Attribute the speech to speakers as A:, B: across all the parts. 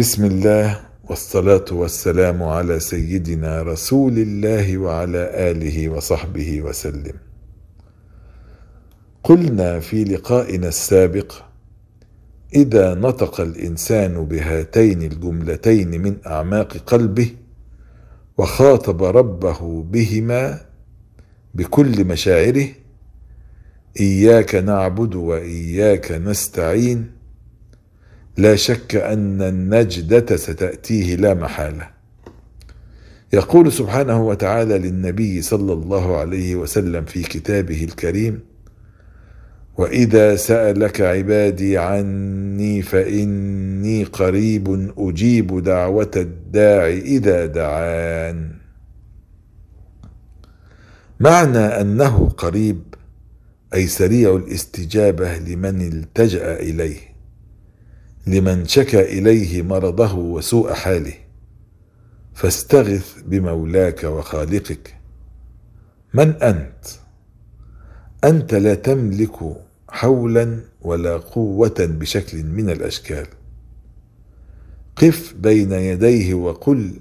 A: بسم الله والصلاة والسلام على سيدنا رسول الله وعلى آله وصحبه وسلم. قلنا في لقائنا السابق: إذا نطق الإنسان بهاتين الجملتين من أعماق قلبه، وخاطب ربه بهما بكل مشاعره: إياك نعبد وإياك نستعين، لا شك أن النجدة ستأتيه لا محالة يقول سبحانه وتعالى للنبي صلى الله عليه وسلم في كتابه الكريم وإذا سألك عبادي عني فإني قريب أجيب دعوة الداع إذا دعان معنى أنه قريب أي سريع الاستجابة لمن التجأ إليه لمن شكا اليه مرضه وسوء حاله فاستغث بمولاك وخالقك من انت انت لا تملك حولا ولا قوه بشكل من الاشكال قف بين يديه وقل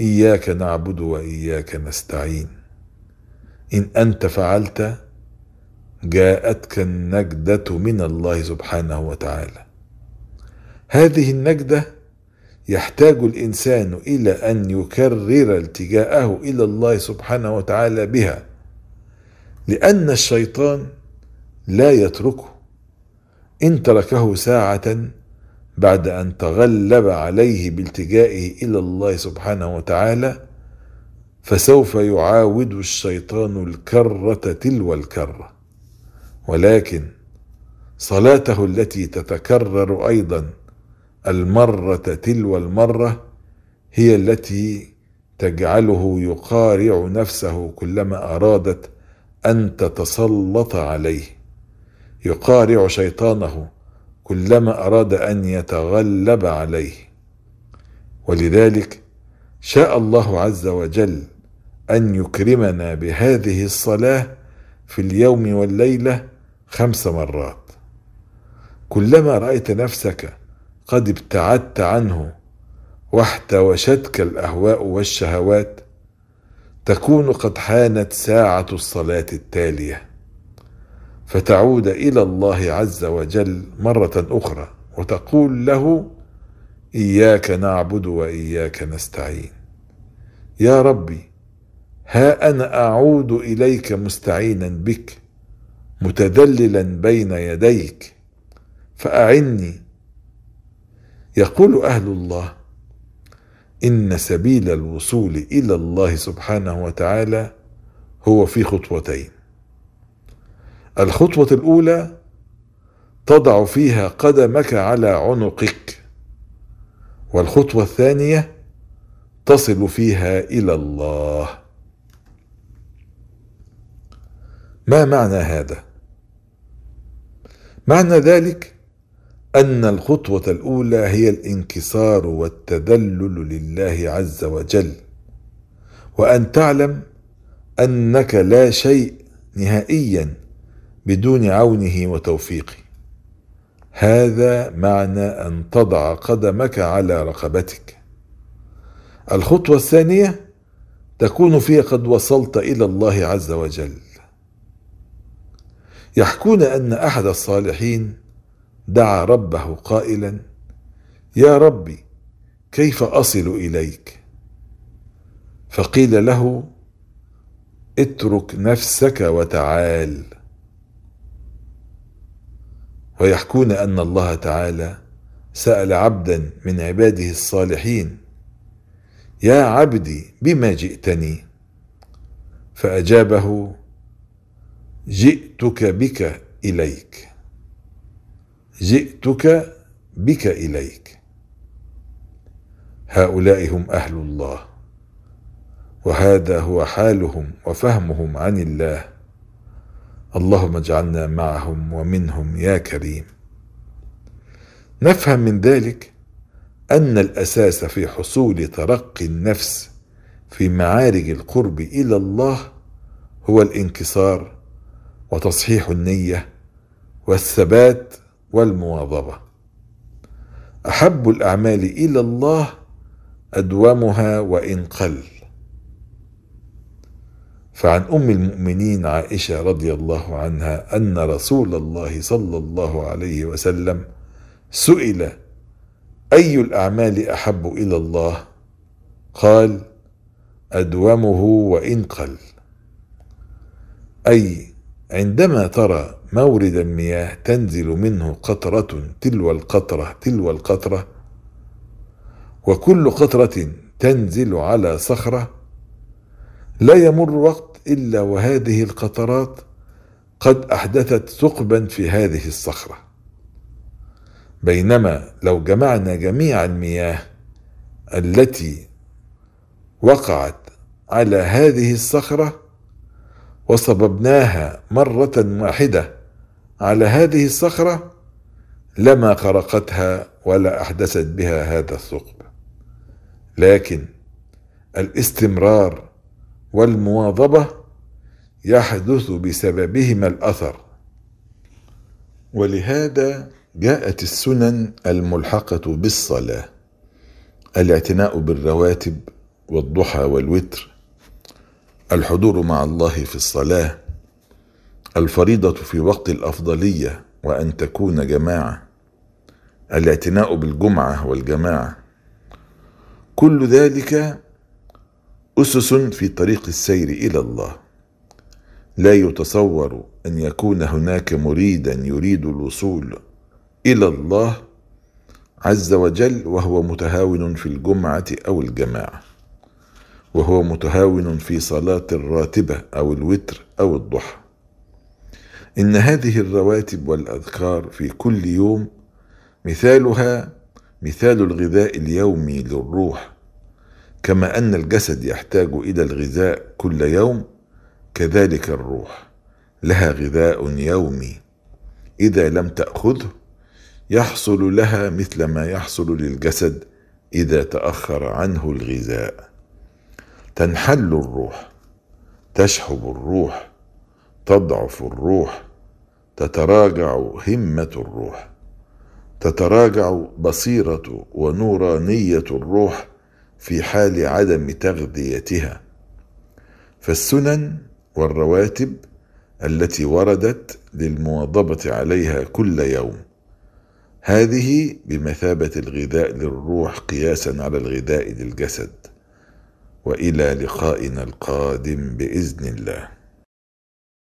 A: اياك نعبد واياك نستعين ان انت فعلت جاءتك النجده من الله سبحانه وتعالى هذه النجدة يحتاج الإنسان إلى أن يكرر التجاءه إلى الله سبحانه وتعالى بها لأن الشيطان لا يتركه إن تركه ساعة بعد أن تغلب عليه بالتجائه إلى الله سبحانه وتعالى فسوف يعاود الشيطان الكرة تلو الكرة ولكن صلاته التي تتكرر أيضا المرة تلو المرة هي التي تجعله يقارع نفسه كلما أرادت أن تتسلط عليه يقارع شيطانه كلما أراد أن يتغلب عليه ولذلك شاء الله عز وجل أن يكرمنا بهذه الصلاة في اليوم والليلة خمس مرات كلما رأيت نفسك قد ابتعدت عنه واحتوشتك الاهواء والشهوات تكون قد حانت ساعه الصلاه التاليه فتعود الى الله عز وجل مره اخرى وتقول له اياك نعبد واياك نستعين يا ربي ها انا اعود اليك مستعينا بك متدللا بين يديك فاعني يقول أهل الله إن سبيل الوصول إلى الله سبحانه وتعالى هو في خطوتين الخطوة الأولى تضع فيها قدمك على عنقك والخطوة الثانية تصل فيها إلى الله ما معنى هذا؟ معنى ذلك أن الخطوة الأولى هي الانكسار والتذلل لله عز وجل وأن تعلم أنك لا شيء نهائيا بدون عونه وتوفيقه هذا معنى أن تضع قدمك على رقبتك الخطوة الثانية تكون فيها قد وصلت إلى الله عز وجل يحكون أن أحد الصالحين دعا ربه قائلا يا ربي كيف اصل اليك فقيل له اترك نفسك وتعال ويحكون ان الله تعالى سال عبدا من عباده الصالحين يا عبدي بما جئتني فاجابه جئتك بك اليك جئتك بك اليك هؤلاء هم اهل الله وهذا هو حالهم وفهمهم عن الله اللهم اجعلنا معهم ومنهم يا كريم نفهم من ذلك ان الاساس في حصول ترقي النفس في معارج القرب الى الله هو الانكسار وتصحيح النيه والثبات والمواظبه احب الاعمال الى الله ادومها وان قل فعن ام المؤمنين عائشه رضي الله عنها ان رسول الله صلى الله عليه وسلم سئل اي الاعمال احب الى الله قال ادومه وان قل اي عندما ترى مورد المياه تنزل منه قطرة تلو القطرة تلو القطرة وكل قطرة تنزل على صخرة لا يمر وقت إلا وهذه القطرات قد أحدثت ثقبا في هذه الصخرة بينما لو جمعنا جميع المياه التي وقعت على هذه الصخره وصببناها مرة واحدة على هذه الصخرة لما خرقتها ولا أحدثت بها هذا الثقب لكن الاستمرار والمواظبة يحدث بسببهما الأثر ولهذا جاءت السنن الملحقة بالصلاة الاعتناء بالرواتب والضحى والوتر الحضور مع الله في الصلاه الفريضه في وقت الافضليه وان تكون جماعه الاعتناء بالجمعه والجماعه كل ذلك اسس في طريق السير الى الله لا يتصور ان يكون هناك مريدا يريد الوصول الى الله عز وجل وهو متهاون في الجمعه او الجماعه وهو متهاون في صلاة الراتبة أو الوتر أو الضحى إن هذه الرواتب والأذكار في كل يوم مثالها مثال الغذاء اليومي للروح كما أن الجسد يحتاج إلى الغذاء كل يوم كذلك الروح لها غذاء يومي إذا لم تأخذه يحصل لها مثل ما يحصل للجسد إذا تأخر عنه الغذاء تنحل الروح تشحب الروح تضعف الروح تتراجع همه الروح تتراجع بصيره ونورانيه الروح في حال عدم تغذيتها فالسنن والرواتب التي وردت للمواظبه عليها كل يوم هذه بمثابه الغذاء للروح قياسا على الغذاء للجسد والى لقائنا القادم باذن الله